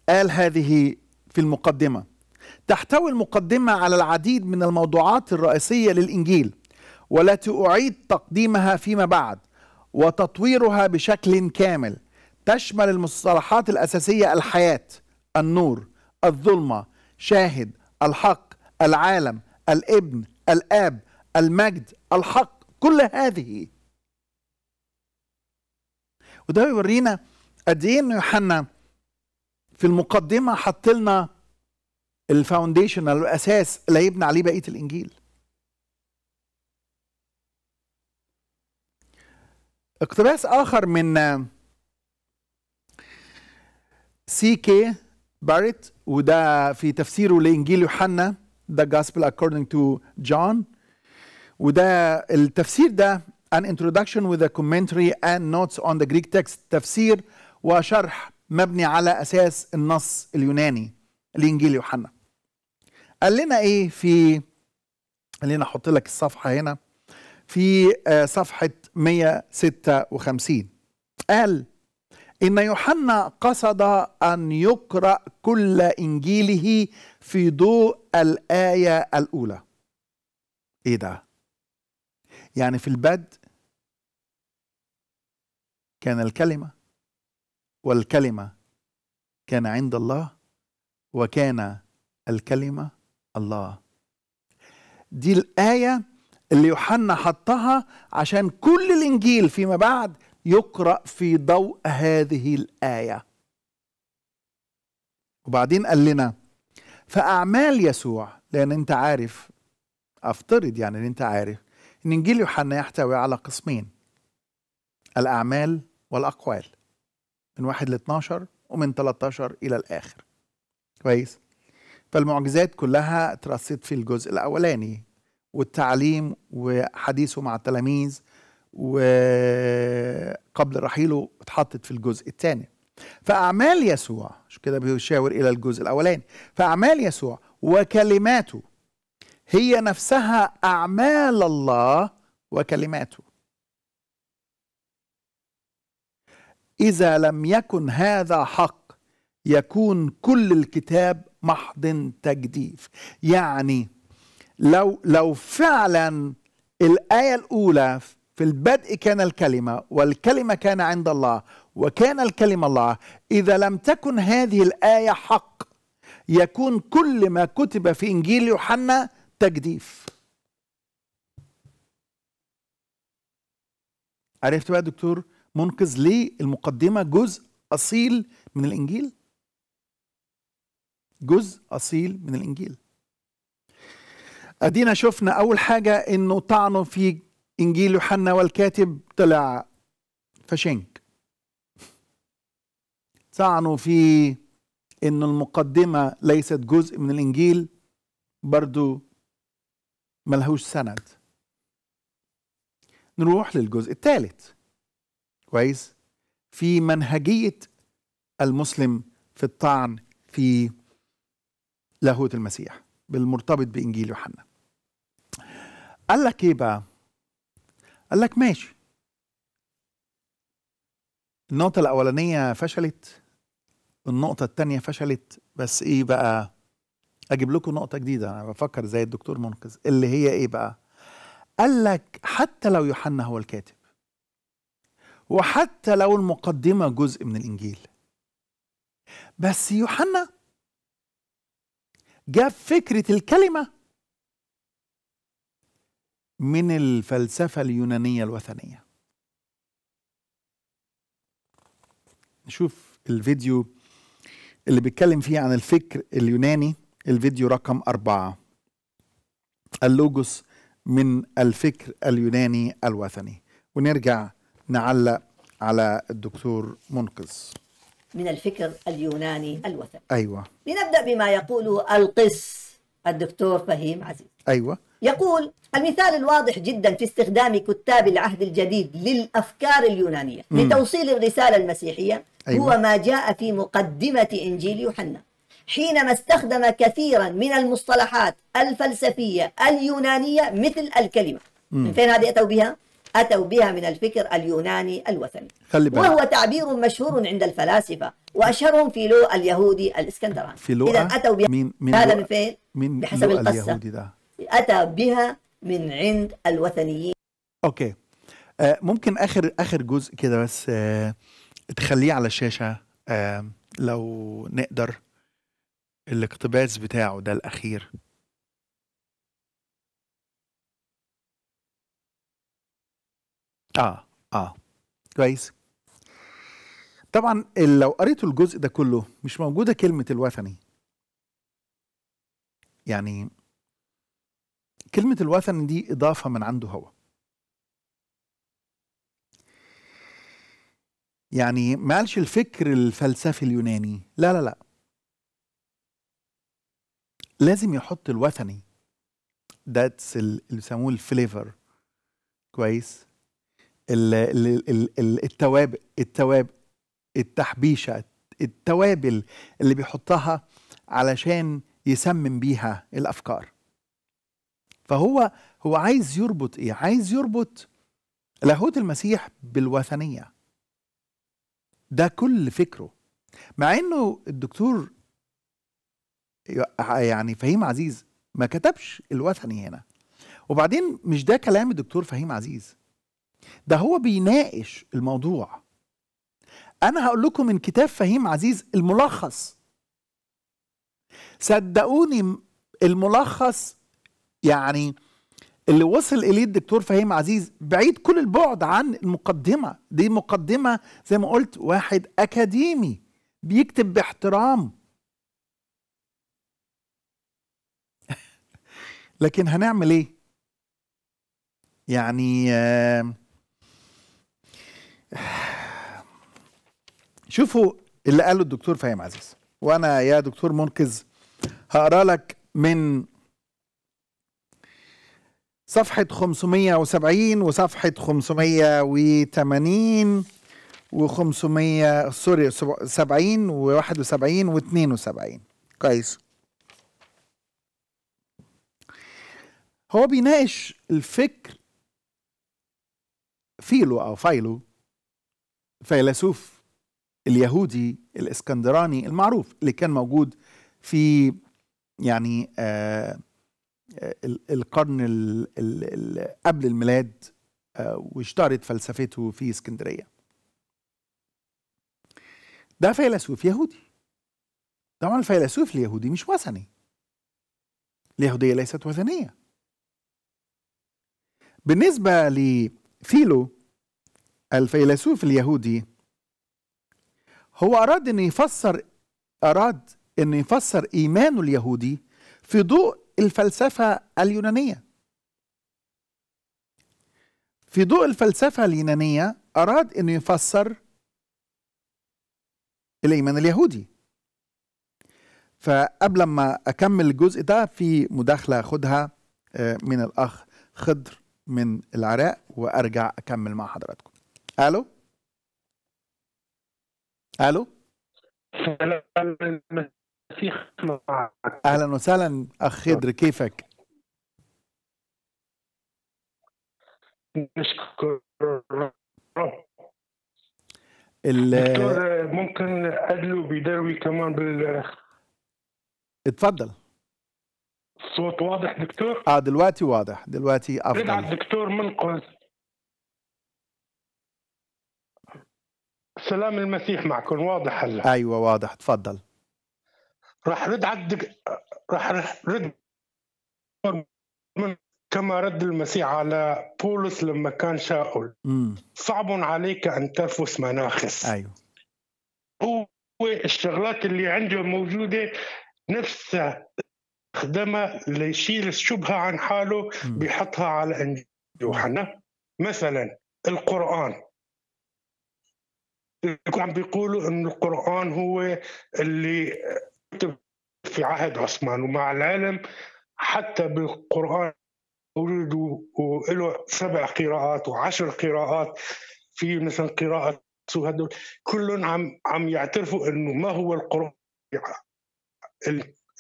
قال هذه في المقدمة تحتوي المقدمة على العديد من الموضوعات الرئيسية للإنجيل والتي أعيد تقديمها فيما بعد وتطويرها بشكل كامل تشمل المصطلحات الأساسية الحياة النور الظلمة شاهد الحق العالم الابن الآب المجد الحق كل هذه وده يورينا قد ايه ان يوحنا في المقدمه حط لنا الفاونديشن الاساس اللي هيبنى عليه بقيه الانجيل اقتباس اخر من سي كي باريت وده في تفسيره لانجيل يوحنا ذا جاسبل اكوردنج تو جون وده التفسير ده an introduction with a commentary and notes on the Greek text تفسير وشرح مبني على أساس النص اليوناني الإنجيل يوحنا قال لنا إيه في خلينا أحط لك الصفحة هنا في آه، صفحة 156 قال إن يوحنا قصد أن يقرأ كل إنجيله في ضوء الآية الأولى إيه ده؟ يعني في البدء كان الكلمة والكلمة كان عند الله وكان الكلمة الله دي الآية اللي يوحنا حطها عشان كل الإنجيل فيما بعد يقرأ في ضوء هذه الآية وبعدين قال لنا فأعمال يسوع لأن أنت عارف أفترض يعني أن أنت عارف أن إنجيل يوحنا يحتوي على قسمين الأعمال والأقوال من واحد ل 12 ومن 13 إلى الآخر كويس فالمعجزات كلها اترصدت في الجزء الأولاني والتعليم وحديثه مع التلاميذ وقبل رحيله اتحطت في الجزء الثاني فأعمال يسوع شو كده بيشاور إلى الجزء الأولاني فأعمال يسوع وكلماته هي نفسها اعمال الله وكلماته اذا لم يكن هذا حق يكون كل الكتاب محض تجديف يعني لو لو فعلا الايه الاولى في البدء كان الكلمه والكلمه كان عند الله وكان الكلمه الله اذا لم تكن هذه الايه حق يكون كل ما كتب في انجيل يوحنا تجديف عرفت بقى دكتور منقذ ليه المقدمه جزء اصيل من الانجيل جزء اصيل من الانجيل ادينا شفنا اول حاجه انه طعنه في انجيل يوحنا والكاتب طلع فشنك طعنه في ان المقدمه ليست جزء من الانجيل برضو ملهوش سند نروح للجزء الثالث كويس في منهجية المسلم في الطعن في لاهوت المسيح بالمرتبط بإنجيل يوحنا قال لك إيه بقى قال لك ماشي النقطة الأولانية فشلت النقطة الثانية فشلت بس إيه بقى اجيب لكم نقطه جديده انا بفكر زي الدكتور منقذ اللي هي ايه بقى قال لك حتى لو يوحنا هو الكاتب وحتى لو المقدمه جزء من الانجيل بس يوحنا جاب فكره الكلمه من الفلسفه اليونانيه الوثنيه نشوف الفيديو اللي بيتكلم فيه عن الفكر اليوناني الفيديو رقم أربعة اللوجوس من الفكر اليوناني الوثني ونرجع نعلق على الدكتور منقذ من الفكر اليوناني الوثني أيوة لنبدأ بما يقوله القس الدكتور فهيم عزيز أيوة يقول المثال الواضح جدا في استخدام كتاب العهد الجديد للأفكار اليونانية لتوصيل الرسالة المسيحية أيوة. هو ما جاء في مقدمة إنجيل يوحنا حينما استخدم كثيرا من المصطلحات الفلسفية اليونانية مثل الكلمة من فين هذه أتوا بها؟ أتوا بها من الفكر اليوناني الوثني خلي بالك. وهو تعبير مشهور عند الفلاسفة وأشهرهم فيلو اليهودي الإسكندراني فيلو إذا أتوا بها من من هذا من فين؟ من بحسب القصة اليهودي ده. أتى بها من عند الوثنيين أوكي آه ممكن آخر آخر جزء كده بس آه تخليه على الشاشة آه لو نقدر الاقتباس بتاعه ده الأخير آه آه كويس طبعا لو قريت الجزء ده كله مش موجودة كلمة الوثني يعني كلمة الوثني دي إضافة من عنده هو يعني ما قالش الفكر الفلسفي اليوناني لا لا لا لازم يحط الوثني ذاتس اللي بيسموه الفليفر كويس الـ الـ الـ التوابل التوابل التحبيشه التوابل اللي بيحطها علشان يسمم بيها الافكار فهو هو عايز يربط ايه عايز يربط لاهوت المسيح بالوثنيه ده كل فكره مع انه الدكتور يعني فهيم عزيز ما كتبش الوثني هنا وبعدين مش ده كلام الدكتور فهيم عزيز ده هو بيناقش الموضوع انا هقول لكم من كتاب فهيم عزيز الملخص صدقوني الملخص يعني اللي وصل اليه الدكتور فهيم عزيز بعيد كل البعد عن المقدمه دي مقدمه زي ما قلت واحد اكاديمي بيكتب باحترام لكن هنعمل ايه يعني شوفوا اللي قاله الدكتور فهيم عزيز وانا يا دكتور منقذ هقرا لك من صفحة 570 وصفحة 580 و 500 سوري 70 و 71 و 72 كويس هو بيناقش الفكر فيلو أو فايلو فيلسوف اليهودي الاسكندراني المعروف اللي كان موجود في يعني آه, آه، القرن الـ الـ قبل الميلاد آه واشتهرت فلسفته في اسكندريه. ده فيلسوف يهودي. طبعا الفيلسوف اليهودي مش وثني. اليهوديه ليست وثنيه. بالنسبة لفيلو الفيلسوف اليهودي هو أراد أن يفسر أراد أن يفسر إيمانه اليهودي في ضوء الفلسفة اليونانية في ضوء الفلسفة اليونانية أراد أن يفسر الإيمان اليهودي فقبل ما أكمل الجزء ده في مداخلة أخدها آه، من الأخ خضر من العراق وارجع اكمل مع حضراتكم الو الو اهلا وسهلا اخ خضر كيفك نشكر ممكن ادلو بداوي كمان بال اتفضل الصوت واضح دكتور؟ اه دلوقتي واضح دلوقتي افضل بدعة دكتور منقذ سلام المسيح معكم واضح هلا ايوه واضح تفضل راح رد على الدك... راح رد كما رد المسيح على بولس لما كان شاؤل صعب عليك ان ترفس مناخس ايوه هو الشغلات اللي عنده موجوده نفسها خدمة ليشيل الشبهة عن حاله بيحطها على إنجيل يوحنا مثلا القرآن عم بيقولوا أن القرآن هو اللي في عهد عثمان ومع العلم حتى بالقرآن موجود وله سبع قراءات وعشر قراءات في مثلا قراءة هدول كلهم عم عم يعترفوا انه ما هو القرآن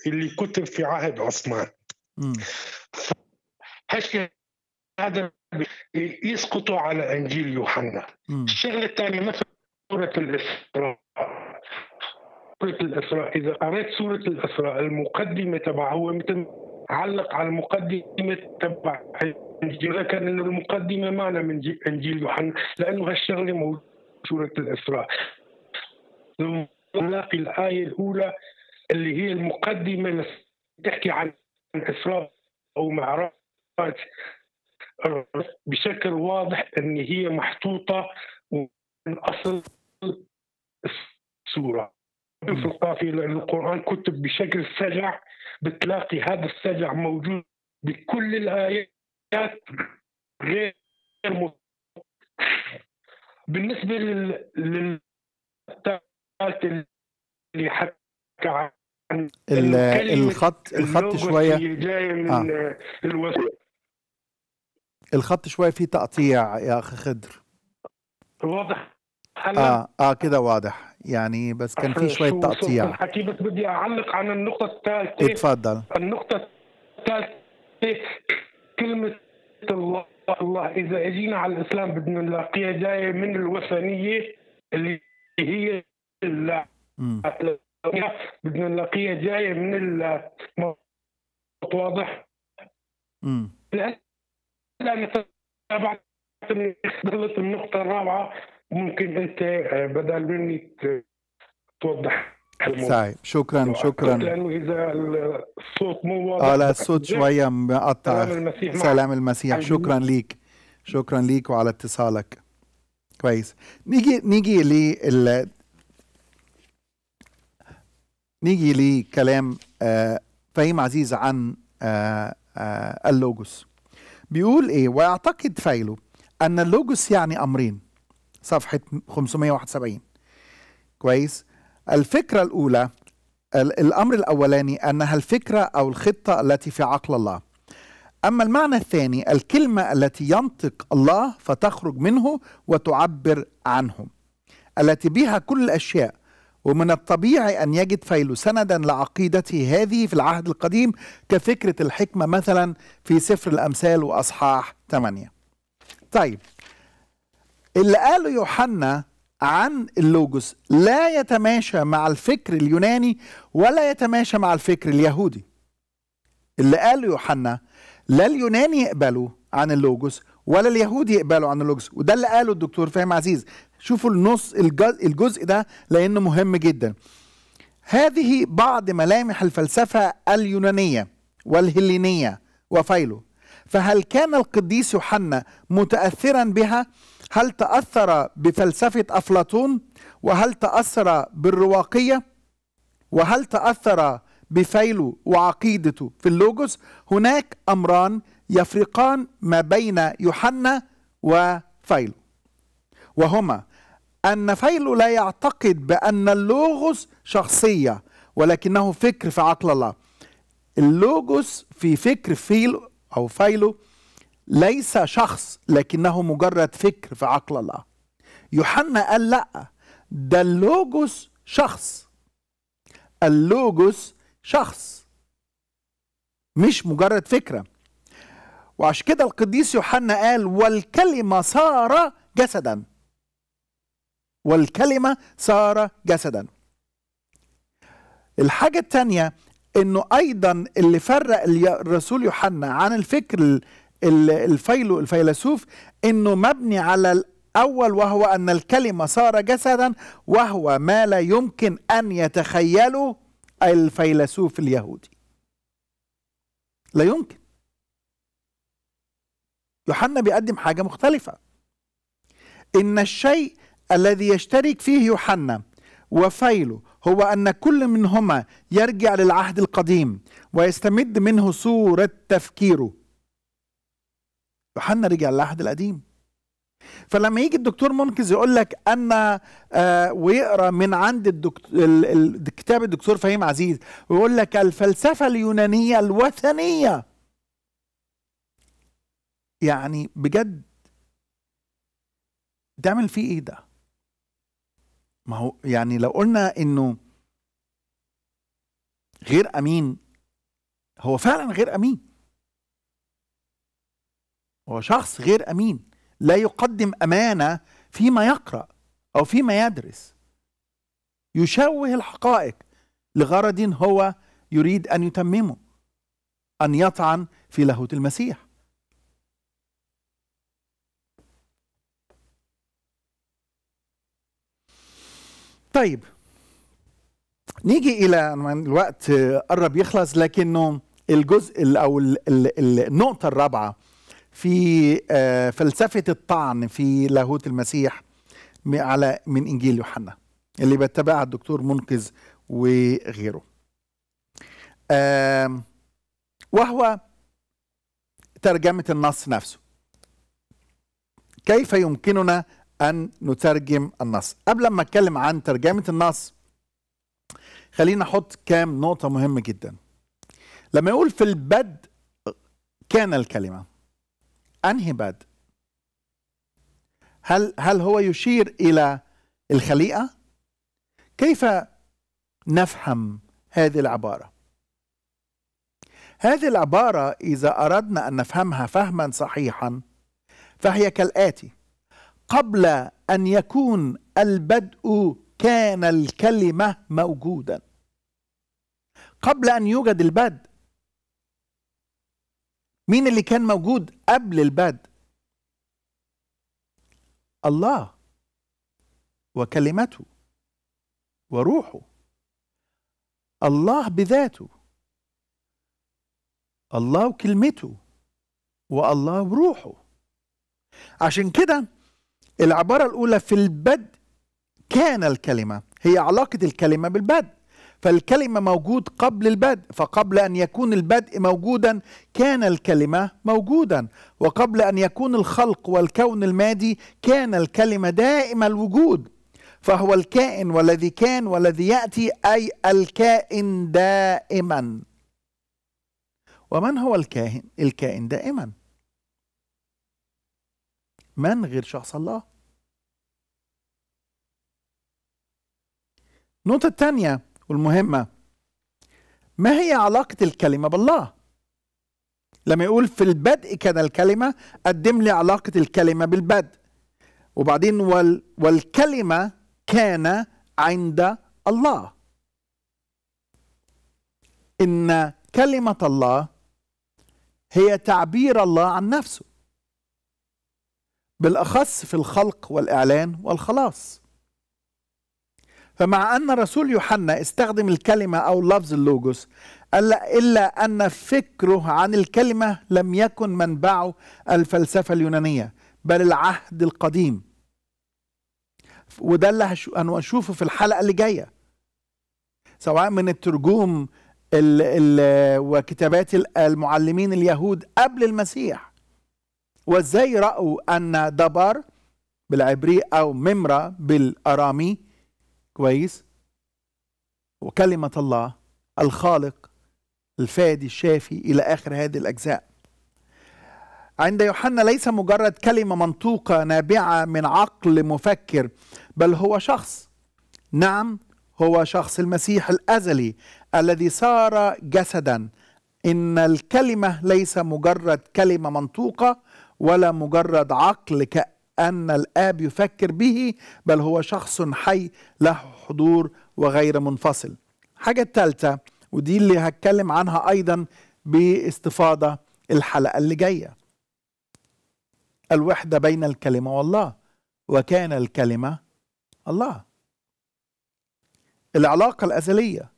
اللي كتب في عهد عثمان هالشيء هذا يسقطوا على انجيل يوحنا الشغله الثانيه مثلا سوره الاسراء سوره الاسراء اذا قرأت سوره الاسراء المقدمه تبع هو مثل علق على المقدمه تبع انجيل كان انه المقدمه معنا من انجيل يوحنا لانه هالشغله موجوده سوره الاسراء نلاقي الايه الاولى اللي هي المقدمه تحكي عن اسرار او مهارات بشكل واضح ان هي محطوطه من اصل السوره في القافيه لان القران كتب بشكل سجع بتلاقي هذا السجع موجود بكل الايات غير بالنسبه لل اللي حتى الخط الخط شويه آه. الخط شويه فيه تقطيع يا اخي خضر واضح اه اه كده واضح يعني بس كان في شويه تقطيع الحكي بس بدي اعلق عن النقطه الثالثه اتفضل النقطه الثالثه كلمه الله الله اذا اجينا على الاسلام بدنا نلاقيها جايه من الوثنيه اللي هي اللي بدنا نلاقيها جايه من الموضوع واضح امم الان النقطه الرابعه ممكن انت آه، بدل مني توضح سعيد شكرا شكرا لانه اذا الصوت مو واضح اه لا الصوت شويه مقطع سلام المسيح سلام المسيح شكرا ليك شكرا ليك وعلى اتصالك كويس نيجي نيجي نيجي لكلام آه، فهيم عزيز عن آه، آه، اللوجوس بيقول ايه ويعتقد فايلو ان اللوجوس يعني امرين صفحه 571 كويس الفكره الاولى الامر الاولاني انها الفكره او الخطه التي في عقل الله اما المعنى الثاني الكلمه التي ينطق الله فتخرج منه وتعبر عنه التي بها كل الاشياء ومن الطبيعي أن يجد فيل سندا لعقيدته هذه في العهد القديم كفكرة الحكمة مثلا في سفر الأمثال وأصحاح 8 طيب اللي قاله يوحنا عن اللوجوس لا يتماشى مع الفكر اليوناني ولا يتماشى مع الفكر اليهودي اللي قاله يوحنا لا اليوناني يقبله عن اللوجوس ولا اليهودي يقبلوا عن اللوجوس وده اللي قاله الدكتور فهم عزيز شوفوا النص الجزء, الجزء ده لأنه مهم جدا هذه بعض ملامح الفلسفة اليونانية والهلينية وفيلو فهل كان القديس يوحنا متأثرا بها؟ هل تأثر بفلسفة أفلاطون؟ وهل تأثر بالرواقية؟ وهل تأثر بفيلو وعقيدته في اللوجوس؟ هناك أمران يفرقان ما بين يوحنا وفيلو وهما أن فيلو لا يعتقد بأن اللوغوس شخصية ولكنه فكر في عقل الله اللوغوس في فكر فيلو أو فيلو ليس شخص لكنه مجرد فكر في عقل الله يوحنا قال لا ده اللوغوس شخص اللوغوس شخص مش مجرد فكرة وعشان كده القديس يوحنا قال والكلمة صار جسداً والكلمة صار جسدا الحاجة الثانية انه ايضا اللي فرق الرسول يوحنا عن الفكر الفيلو الفيلسوف انه مبني على الاول وهو ان الكلمه صار جسدا وهو ما لا يمكن ان يتخيله الفيلسوف اليهودي لا يمكن يوحنا بيقدم حاجه مختلفه ان الشيء الذي يشترك فيه يوحنا وفيله هو أن كل منهما يرجع للعهد القديم ويستمد منه صورة تفكيره يوحنا رجع للعهد القديم فلما يجي الدكتور منقذ يقول لك أن آه ويقرأ من عند كتاب الدكتور فهيم عزيز ويقول لك الفلسفة اليونانية الوثنية يعني بجد تعمل فيه ايه ده ما هو يعني لو قلنا انه غير امين هو فعلا غير امين هو شخص غير امين لا يقدم امانه فيما يقرا او فيما يدرس يشوه الحقائق لغرض هو يريد ان يتممه ان يطعن في لاهوت المسيح طيب نيجي الى الوقت قرب يخلص لكنه الجزء او النقطه الرابعه في آه، فلسفه الطعن في لاهوت المسيح على من انجيل يوحنا اللي بيتبعها الدكتور منقذ وغيره وهو ترجمه النص نفسه كيف يمكننا أن نترجم النص قبل ما أتكلم عن ترجمة النص خلينا أحط كام نقطة مهمة جدا لما يقول في البدء كان الكلمة أنهي بدء هل, هل هو يشير إلى الخليقة كيف نفهم هذه العبارة هذه العبارة إذا أردنا أن نفهمها فهما صحيحا فهي كالآتي قبل أن يكون البدء كان الكلمة موجودا قبل أن يوجد البدء مين اللي كان موجود قبل البدء الله وكلمته وروحه الله بذاته الله وكلمته والله وروحه عشان كده العبارة الأولى في البدء كان الكلمة هي علاقة الكلمة بالبدء فالكلمة موجود قبل البدء فقبل أن يكون البدء موجودا كان الكلمة موجودا وقبل أن يكون الخلق والكون المادي كان الكلمة دائم الوجود فهو الكائن والذي كان والذي يأتي أي الكائن دائما ومن هو الكائن؟ الكائن دائما من غير شخص الله النقطة الثانية والمهمة ما هي علاقة الكلمة بالله لما يقول في البدء كان الكلمة قدم لي علاقة الكلمة بالبدء وبعدين وال والكلمة كان عند الله إن كلمة الله هي تعبير الله عن نفسه بالاخص في الخلق والاعلان والخلاص فمع ان رسول يوحنا استخدم الكلمه او لفظ اللوجوس الا الا ان فكره عن الكلمه لم يكن منبعه الفلسفه اليونانيه بل العهد القديم وده اللي هنشوفه في الحلقه اللي جايه سواء من الترجوم وكتابات المعلمين اليهود قبل المسيح وازاي رأوا أن دبر بالعبري أو ممرة بالأرامي كويس وكلمة الله الخالق الفادي الشافي إلى آخر هذه الأجزاء عند يوحنا ليس مجرد كلمة منطوقة نابعة من عقل مفكر بل هو شخص نعم هو شخص المسيح الأزلي الذي صار جسدا إن الكلمة ليس مجرد كلمة منطوقة ولا مجرد عقل كأن الآب يفكر به بل هو شخص حي له حضور وغير منفصل حاجة التالتة ودي اللي هتكلم عنها أيضا باستفاضة الحلقة اللي جاية الوحدة بين الكلمة والله وكان الكلمة الله العلاقة الأزلية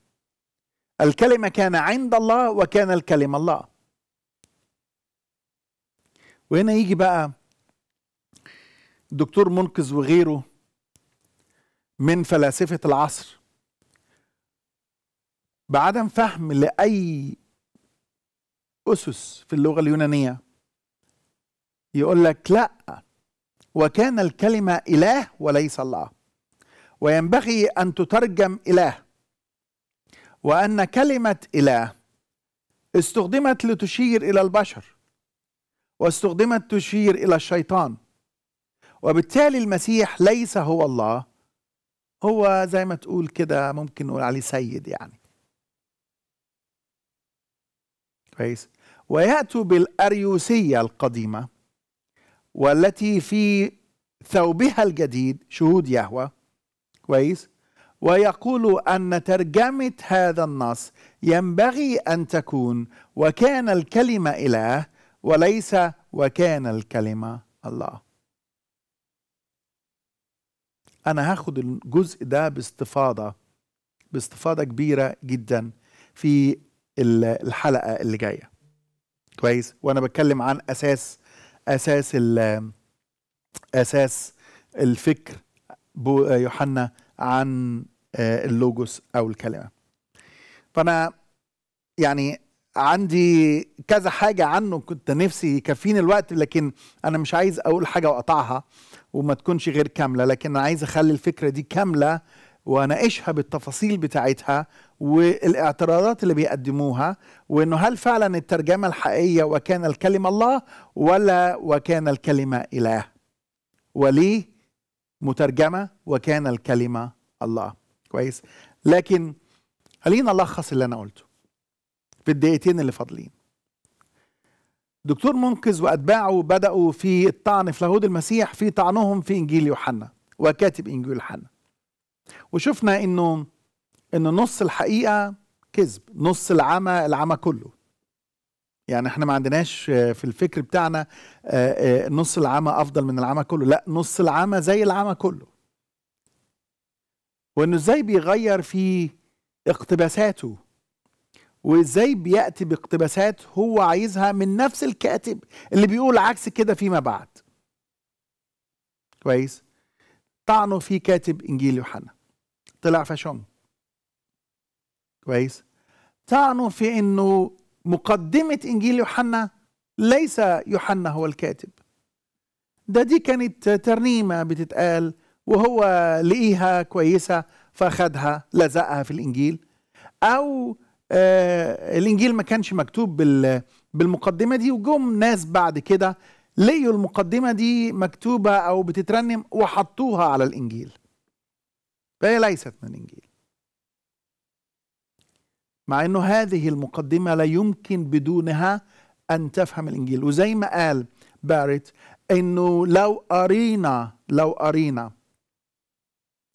الكلمة كان عند الله وكان الكلمة الله وهنا يجي بقى الدكتور منقذ وغيره من فلاسفة العصر بعدم فهم لأي أسس في اللغة اليونانية يقول لك لا وكان الكلمة إله وليس الله وينبغي أن تترجم إله وأن كلمة إله استخدمت لتشير إلى البشر واستخدمت تشير إلى الشيطان وبالتالي المسيح ليس هو الله هو زي ما تقول كده ممكن نقول عليه سيد يعني كويس ويأتوا بالأريوسية القديمة والتي في ثوبها الجديد شهود يهوه كويس ويقول أن ترجمة هذا النص ينبغي أن تكون وكان الكلمة إله وليس وكان الكلمة الله أنا هاخد الجزء ده باستفاضة باستفاضة كبيرة جدا في الحلقة اللي جاية كويس وأنا بتكلم عن أساس أساس ال أساس الفكر يوحنا عن آه، اللوجوس أو الكلمة فأنا يعني عندي كذا حاجة عنه كنت نفسي يكفيني الوقت لكن أنا مش عايز أقول حاجة وأقطعها وما تكونش غير كاملة لكن أنا عايز أخلي الفكرة دي كاملة واناقشها بالتفاصيل بتاعتها والاعتراضات اللي بيقدموها وانه هل فعلا الترجمه الحقيقيه وكان الكلمه الله ولا وكان الكلمه اله وليه مترجمه وكان الكلمه الله كويس لكن خلينا نلخص اللي انا قلته في الدقيقتين اللي فاضلين دكتور منقذ واتباعه بداوا في الطعن في لاهوت المسيح في طعنهم في انجيل يوحنا وكاتب انجيل يوحنا وشفنا انه ان نص الحقيقه كذب نص العمى العمى كله يعني احنا ما عندناش في الفكر بتاعنا آه، آه، نص العمى افضل من العمى كله لا نص العمى زي العمى كله وانه ازاي بيغير في اقتباساته وازاي بياتي باقتباسات هو عايزها من نفس الكاتب اللي بيقول عكس كده فيما بعد كويس طعنه في كاتب انجيل يوحنا طلع فاشون كويس طعنه في انه مقدمه انجيل يوحنا ليس يوحنا هو الكاتب ده دي كانت ترنيمه بتتقال وهو لقيها كويسه فاخدها لزقها في الانجيل او آه، الانجيل ما كانش مكتوب بالمقدمه دي وجم ناس بعد كده لقيوا المقدمه دي مكتوبه او بتترنم وحطوها على الانجيل فهي ليست من الانجيل مع انه هذه المقدمه لا يمكن بدونها ان تفهم الانجيل وزي ما قال باريت انه لو ارينا لو ارينا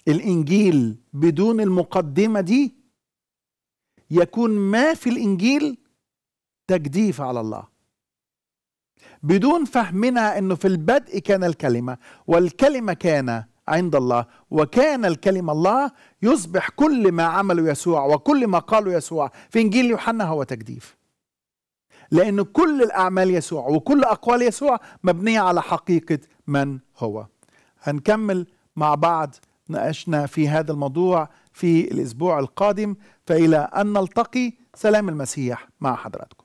الانجيل بدون المقدمه دي يكون ما في الإنجيل تجديف على الله بدون فهمنا أنه في البدء كان الكلمة والكلمة كان عند الله وكان الكلمة الله يصبح كل ما عمله يسوع وكل ما قاله يسوع في إنجيل يوحنا هو تجديف لأن كل الأعمال يسوع وكل أقوال يسوع مبنية على حقيقة من هو هنكمل مع بعض ناقشنا في هذا الموضوع في الأسبوع القادم فإلى أن نلتقي سلام المسيح مع حضراتكم